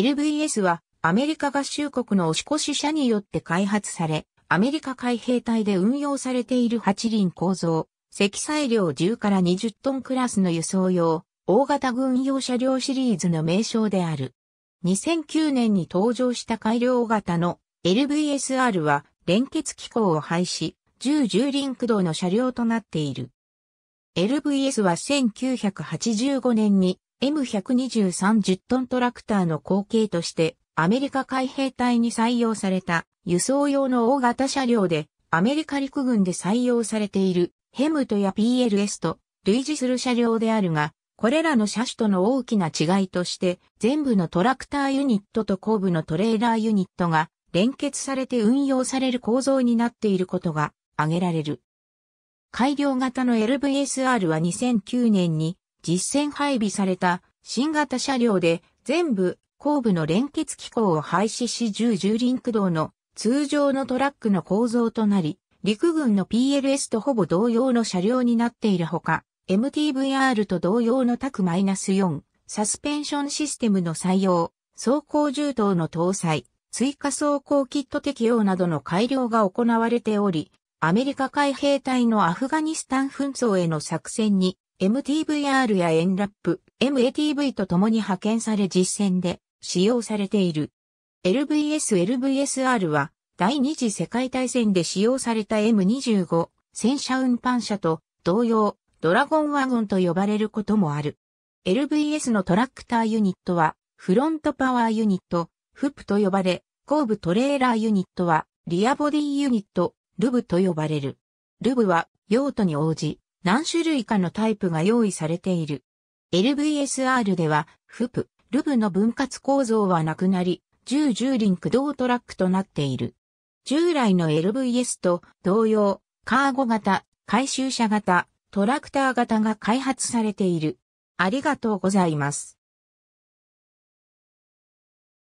LVS はアメリカ合衆国の押越し車によって開発され、アメリカ海兵隊で運用されている8輪構造、積載量10から20トンクラスの輸送用、大型軍用車両シリーズの名称である。2009年に登場した改良型の LVSR は連結機構を廃止、10重輪駆動の車両となっている。LVS は1985年に M123 10トントラクターの後継としてアメリカ海兵隊に採用された輸送用の大型車両でアメリカ陸軍で採用されているヘムトや PLS と類似する車両であるが、これらの車種との大きな違いとして全部のトラクターユニットと後部のトレーラーユニットが連結されて運用される構造になっていることが挙げられる。改良型の LVSR は2009年に実戦配備された新型車両で全部後部の連結機構を廃止し重重輪駆動の通常のトラックの構造となり、陸軍の PLS とほぼ同様の車両になっているほか、MTVR と同様のタク -4、サスペンションシステムの採用、走行銃刀の搭載、追加走行キット適用などの改良が行われており、アメリカ海兵隊のアフガニスタン紛争への作戦に MTVR や n ラ a p MATV と共に派遣され実戦で使用されている。LVS、LVSR は第二次世界大戦で使用された M25 戦車運搬車と同様、ドラゴンワゴンと呼ばれることもある。LVS のトラクターユニットは、フロントパワーユニット、フップと呼ばれ、後部トレーラーユニットは、リアボディユニット、ルブと呼ばれる。ルブは用途に応じ、何種類かのタイプが用意されている。LVSR では、フプ、ルブの分割構造はなくなり、重重輪駆動トラックとなっている。従来の LVS と同様、カーゴ型、回収車型、トラクター型が開発されている。ありがとうございます。